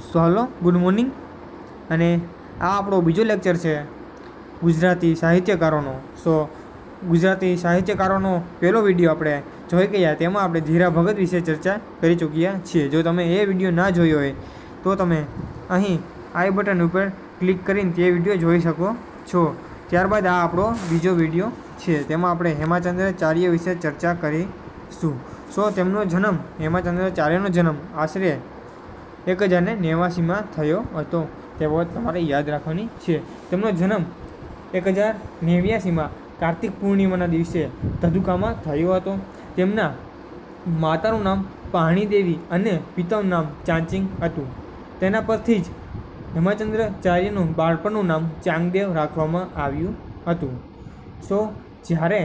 સો hello good morning અને આ આપણો બીજો લેક્ચર છે ગુજરાતી સાહિત્યકારોનો સો ગુજરાતી સાહિત્યકારોનો પહેલો વિડીયો આપણે જોઈ ગયા તેમાં આપણે ધીરા ભગત વિશે ચર્ચા કરી ચૂક્યા છીએ જો તમે એ વિડીયો ના જોયો હોય તો તમે અહીં આઈ બટન ઉપર ક્લિક કરીને તે વિડીયો જોઈ શકો છો ત્યારબાદ આ આપણો બીજો વિડીયો છે તેમાં આપણે હેમાચંદ્રાચાર્ય વિશે ચર્ચા કરીશું સો તેમનો જન્મ હેમાચંદ્રાચાર્યનો જન્મ આશરે એક હજારને નેવાસીમાં થયો હતો તે બાબત તમારે યાદ રાખવાની છે તેમનો જન્મ એક હજાર નેવ્યાસીમાં કાર્તિક પૂર્ણિમાના દિવસે ધધુકામાં થયો હતો તેમના માતાનું નામ પાણીદેવી અને પિતાનું નામ ચાંચિંગ હતું તેના પરથી જ હેમચંદ્રાચાર્યનું બાળપણનું નામ ચાંગદેવ રાખવામાં આવ્યું હતું સો જ્યારે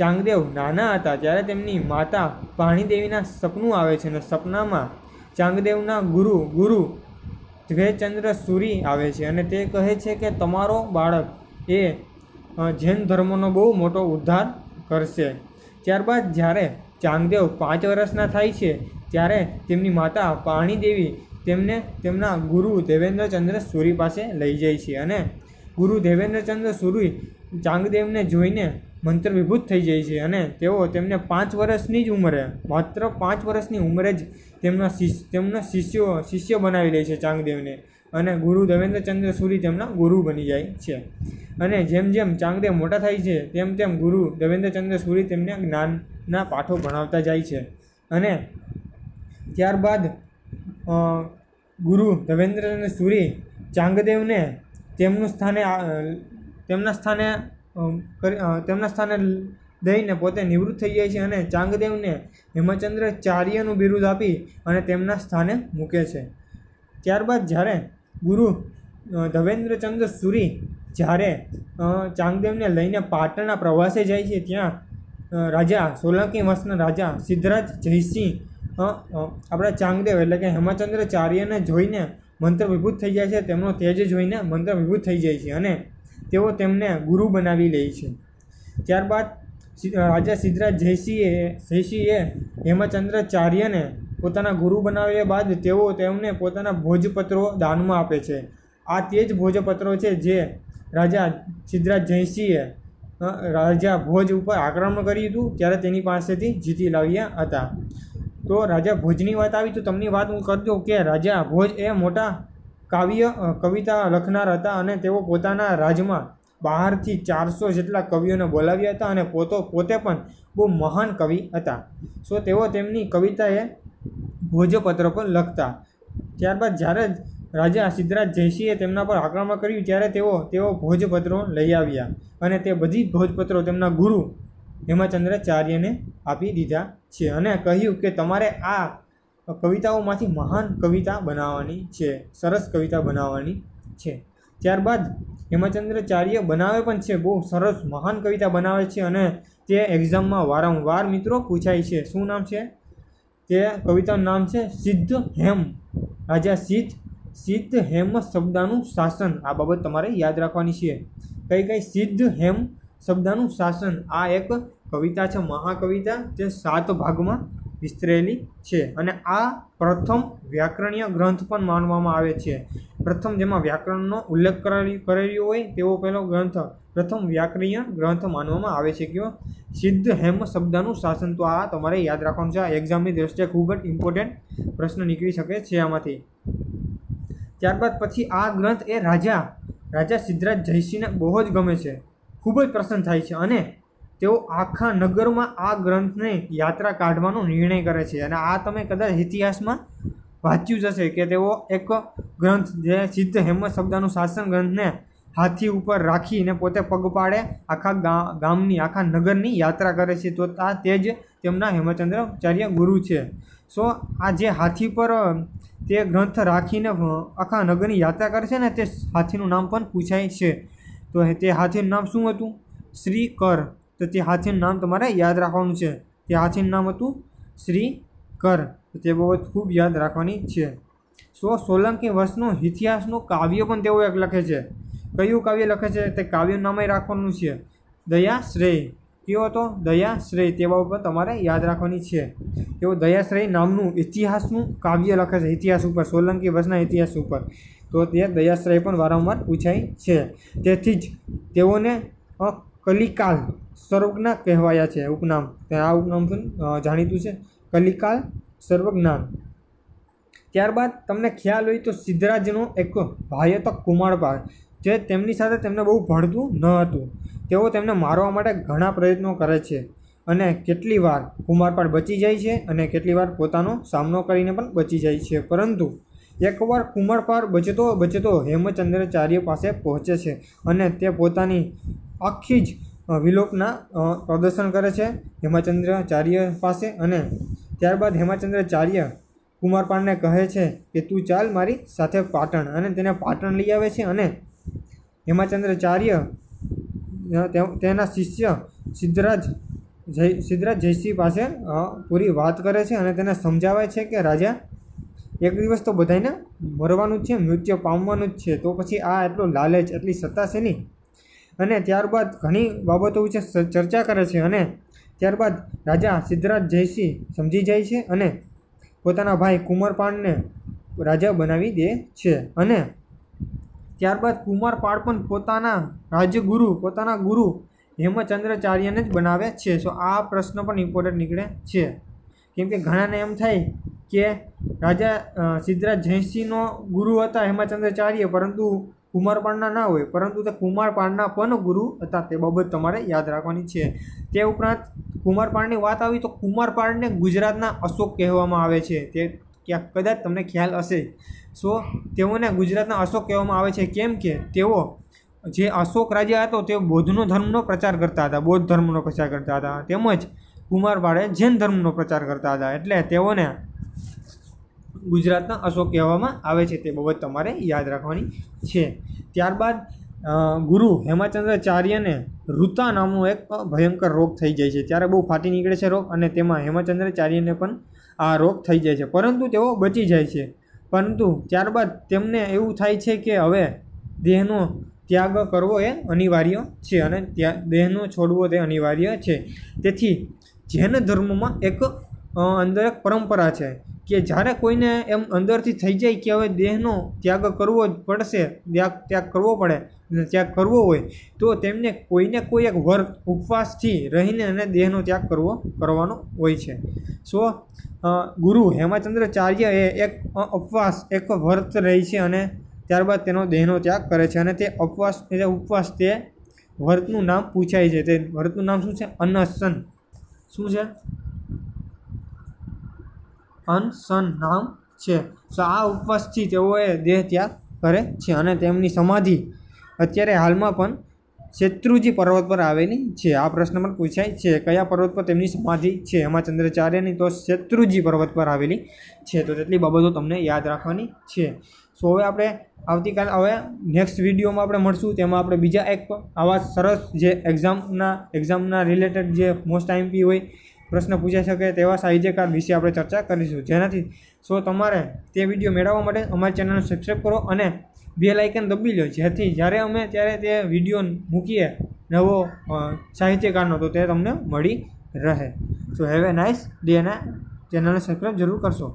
ચાંગદેવ નાના હતા ત્યારે તેમની માતા પાણીદેવીના સપનું આવે છે અને સપનામાં ચાંગદેવના ગુરુ ગુરુ દ્વેચંદ્ર સુરી આવે છે અને તે કહે છે કે તમારો બાળક એ જૈન ધર્મનો બહુ મોટો ઉદ્ધાર કરશે ત્યારબાદ જ્યારે ચાંગદેવ પાંચ વર્ષના થાય છે ત્યારે તેમની માતા પાણીદેવી તેમને તેમના ગુરુ દેવેન્દ્રચંદ્ર સુરી પાસે લઈ જાય છે અને ગુરુ દેવેન્દ્રચંદ્ર સુરી ચાંગદેવને જોઈને મંત્રવિભૂત થઈ જાય છે અને તેઓ તેમને પાંચ વર્ષની જ ઉંમરે માત્ર પાંચ વર્ષની ઉંમરે જ તેમના શિષ્ય તેમના શિષ્યો શિષ્ય બનાવી લે છે ચાંગદેવને અને ગુરુ દવેન્દ્રચંદ્ર સૂરી તેમના ગુરુ બની જાય છે અને જેમ જેમ ચાંગદેવ મોટા થાય છે તેમ તેમ ગુરુ દવેન્દ્રચંદ્ર સૂરી તેમને જ્ઞાનના પાઠો ભણાવતા જાય છે અને ત્યારબાદ ગુરુ દવેન્દ્રચંદ્ર સૂરી ચાંગદેવને તેમનું સ્થાને તેમના સ્થાને તેમના સ્થાને દઈને પોતે નિવૃત્ત થઈ જાય છે અને ચાંગદેવને હેમચંદ્ર ચાર્યનું બિરુદ આપી અને તેમના સ્થાને મૂકે છે ત્યારબાદ જ્યારે ગુરુ ધવેન્દ્રચંદ્ર સુરી જ્યારે ચાંગદેવને લઈને પાટણના પ્રવાસે જાય છે ત્યાં રાજા સોલંકી વંશના રાજા સિદ્ધરાજ જયસિંહ આપણા ચાંગદેવ એટલે કે હેમચંદ્ર જોઈને મંત્ર વિભૂત થઈ જાય છે તેમનો તેજ જોઈને મંત્ર વિભૂત થઈ જાય છે અને તેઓ તેમને ગુરુ બનાવી લે છે ત્યારબાદ રાજા સિદ્ધરાજ જયસિંહે જયસિંહે હેમચંદ્રાચાર્યને પોતાના ગુરુ બનાવ્યા બાદ તેઓ તેમને પોતાના ભોજપત્રો દાનમાં આપે છે આ તે જ ભોજપત્રો છે જે રાજા સિદ્ધરાજ જયસિંહે રાજા ભોજ ઉપર આક્રમણ કર્યું હતું ત્યારે તેની પાસેથી જીતી લાવ્યા હતા તો રાજા ભોજની વાત આવી તો તમને વાત હું કરી દઉં કે રાજા ભોજ એ મોટા કાવ્ય કવિતા લખનાર હતા અને તેઓ પોતાના રાજમાં બહારથી ચારસો જેટલા કવિઓને બોલાવ્યા હતા અને પોતો પોતે પણ બહુ મહાન કવિ હતા સો તેઓ તેમની કવિતાએ ભોજપત્ર પર લખતા ત્યારબાદ જ્યારે રાજા સિદ્ધરાજ જયસિંહે તેમના પર આક્રમણ કર્યું ત્યારે તેઓ તેઓ ભોજપત્રો લઈ આવ્યા અને તે બધી ભોજપત્રો તેમના ગુરુ હેમચંદ્રાચાર્યને આપી દીધા છે અને કહ્યું કે તમારે આ કવિતાઓમાંથી મહાન કવિતા બનાવવાની છે સરસ કવિતા બનાવવાની છે ત્યારબાદ હેમચંદ્રાચાર્ય બનાવે પણ છે બહુ સરસ મહાન કવિતા બનાવે છે અને તે એક્ઝામમાં વારંવાર મિત્રો પૂછાય છે શું નામ છે તે કવિતાનું નામ છે સિદ્ધ હેમ રાજા સિદ્ધ સિદ્ધ હેમ શબ્દાનું શાસન આ બાબત તમારે યાદ રાખવાની છે કઈ કઈ સિદ્ધ હેમ શબ્દાનું શાસન આ એક કવિતા છે મહાકવિતા જે સાત ભાગમાં વિસ્તરેલી છે અને આ પ્રથમ વ્યાકરણીય ગ્રંથ પણ માનવામાં આવે છે પ્રથમ જેમાં વ્યાકરણનો ઉલ્લેખ કરેલો હોય તેવો પહેલો ગ્રંથ પ્રથમ વ્યાકરણીય ગ્રંથ માનવામાં આવે છે કયો સિદ્ધ હેમ શબ્દનું શાસન તો આ તમારે યાદ રાખવાનું છે આ એક્ઝામની દ્રષ્ટિએ ખૂબ જ ઇમ્પોર્ટન્ટ પ્રશ્ન નીકળી શકે છે આમાંથી ત્યારબાદ પછી આ ગ્રંથ એ રાજા રાજા સિદ્ધરાજ જયસિંહને બહુ જ ગમે છે ખૂબ જ પ્રસન્ન થાય છે અને તેઓ આખા નગરમાં આ ગ્રંથને યાત્રા કાઢવાનો નિર્ણય કરે છે અને આ તમે કદાચ ઇતિહાસમાં વાંચ્યું જશે કે તેઓ એક ગ્રંથ જે સિદ્ધ હેમત શબ્દાનું શાસન ગ્રંથને હાથી ઉપર રાખીને પોતે પગ પાડે આખા ગામની આખા નગરની યાત્રા કરે છે તો આ તે જ તેમના હેમચંદ્રાચાર્ય ગુરુ છે સો આ જે હાથી પર તે ગ્રંથ રાખીને આખા નગરની યાત્રા કરે છે ને તે હાથીનું નામ પણ પૂછાય છે તો તે હાથીનું નામ શું હતું શ્રી કર તો તે હાથીનું નામ તમારે યાદ રાખવાનું છે તે હાથીનું નામ હતું શ્રી કર તે બાબત ખૂબ યાદ રાખવાની છે સો સોલંકી વર્ષનો ઇતિહાસનું કાવ્ય પણ તેઓ એક લખે છે કયું કાવ્ય લખે છે તે કાવ્યનું નામ રાખવાનું છે દયાશ્રેય કયો હતો દયાશ્રેય તે બાબત પણ તમારે યાદ રાખવાની છે તેઓ દયાશ્રેય નામનું ઇતિહાસનું કાવ્ય લખે છે ઇતિહાસ ઉપર સોલંકી વર્ષના ઇતિહાસ ઉપર તો તે દયાશ્રય પણ વારંવાર પૂછાય છે તેથી જ તેઓને કલિકાલ સર્વજ્ઞા કહેવાયા છે ઉપનામ આ ઉપનામ જાણીતું છે કલિકાલ સર્વજ્ઞાન ત્યારબાદ તમને ખ્યાલ હોય તો સિદ્ધરાજનો એક ભાઈ હતો કુમારપાળ જે તેમની સાથે તેમને બહુ ભળતું ન હતું તેઓ તેમને મારવા માટે ઘણા પ્રયત્નો કરે છે અને કેટલી વાર કુમારપાળ બચી જાય છે અને કેટલી વાર પોતાનો સામનો કરીને પણ બચી જાય છે પરંતુ એકવાર કુમારપાળ બચતો બચતો હેમચંદ્રાચાર્ય પાસે પહોંચે છે અને તે પોતાની આખી જ વિલોપના પ્રદર્શન કરે છે હેમાચંદ્રાચાર્ય પાસે અને ત્યારબાદ હેમાચંદ્રાચાર્ય કુમારપાણને કહે છે કે તું ચાલ મારી સાથે પાટણ અને તેને પાટણ લઈ આવે છે અને હેમાચંદ્રાચાર્ય તેના શિષ્ય સિદ્ધરાજ જય સિદ્ધરાજ જયસિંહ પાસે પૂરી વાત કરે છે અને તેને સમજાવે છે કે રાજા એક દિવસ તો બધાને મરવાનું જ છે મૃત્યુ પામવાનું જ છે તો પછી આ એટલો લાલચ એટલી સત્તા છે નહીં અને ત્યારબાદ ઘણી બાબતો વિશે ચર્ચા કરે છે અને ત્યારબાદ રાજા સિદ્ધરાજ જયસિંહ સમજી જાય છે અને પોતાના ભાઈ કુંવરપાણને રાજા બનાવી દે છે અને ત્યારબાદ કુમારપાળ પણ પોતાના રાજગુરુ પોતાના ગુરુ હેમચંદ્રાચાર્યને જ બનાવે છે સો આ પ્રશ્ન પણ ઇમ્પોર્ટન્ટ નીકળે છે કેમ કે ઘણાને એમ થાય કે રાજા સિદ્ધરાજ જયસિંહનો ગુરુ હતા હેમચંદ્રાચાર્ય પરંતુ કુમારપાળના ના હોય પરંતુ તે કુમારપાળના પણ ગુરુ હતા તે બાબત તમારે યાદ રાખવાની છે તે ઉપરાંત કુમારપાળની વાત આવી તો કુમારપાળને ગુજરાતના અશોક કહેવામાં આવે છે તે ક્યાંક કદાચ તમને ખ્યાલ હશે સો તેઓને ગુજરાતના અશોક કહેવામાં આવે છે કેમ કે તેઓ જે અશોક રાજા હતો તે બૌદ્ધનો ધર્મનો પ્રચાર કરતા હતા બૌદ્ધ ધર્મનો પ્રચાર કરતા હતા તેમજ કુમારપાળે જૈન ધર્મનો પ્રચાર કરતા હતા એટલે તેઓને ગુજરાતના અશોક કહેવામાં આવે છે તે બાબત તમારે યાદ રાખવાની છે ત્યારબાદ ગુરુ હેમચંદ્રાચાર્યને ઋતા નામનો એક ભયંકર રોગ થઈ જાય છે ત્યારે બહુ ફાટી નીકળે છે રોગ અને તેમાં હેમચંદ્રાચાર્યને પણ આ રોગ થઈ જાય છે પરંતુ તેઓ બચી જાય છે પરંતુ ત્યારબાદ તેમને એવું થાય છે કે હવે દેહનો ત્યાગ કરવો એ અનિવાર્ય છે અને દેહનો છોડવો તે અનિવાર્ય છે તેથી જૈન ધર્મમાં એક અંદર એક પરંપરા છે કે જ્યારે કોઈને એમ અંદરથી થઈ જાય કે હવે દેહનો ત્યાગ કરવો જ પડશે ત્યાગ ત્યાગ કરવો પડે અને ત્યાગ કરવો હોય તો તેમને કોઈને કોઈ એક વર્ગ ઉપવાસથી રહીને અને દેહનો ત્યાગ કરવો કરવાનો હોય છે સો ગુરુ હેમચંદ્રાચાર્ય એ એક ઉપવાસ એક વ્રત રહી છે અને ત્યારબાદ તેનો દેહનો ત્યાગ કરે છે અને તે ઉપવાસ એટલે ઉપવાસ તે વ્રતનું નામ પૂછાય છે તે વ્રતનું નામ શું છે અનસન શું છે અનસન નામ છે સો આ ઉપવાસથી તેઓએ દેહ ત્યાગ કરે છે અને તેમની સમાધિ અત્યારે હાલમાં પણ શેત્રુજી પર્વત પર આવેલી છે આ પ્રશ્ન પણ પૂછાય છે કયા પર્વત પર તેમની સમાધિ છે એમાં ચંદ્રાચાર્યની તો શેત્રુજી પર્વત પર આવેલી છે તો તેટલી બાબતો તમને યાદ રાખવાની છે સો હવે આપણે આવતીકાલ હવે નેક્સ્ટ વિડીયોમાં આપણે મળશું તેમાં આપણે બીજા એક આવા સરસ જે એક્ઝામના એક્ઝામના રિલેટેડ જે મોસ્ટ આઈમપી હોય પ્રશ્ન પૂછાઈ શકે તેવા સાહિત્યકાર વિશે આપણે ચર્ચા કરીશું જેનાથી સો તમારે તે વિડીયો મેળવવા માટે અમારી ચેનલને સબસ્ક્રાઈબ કરો અને બે લાઇકન દબી લો જેથી જ્યારે અમે ત્યારે તે વિડીયો મૂકીએ નવો સાહિત્યકારનો તો તે તમને મળી રહે so have a nice day અને ચેનલને સબસ્ક્રાઈબ જરૂર કરશો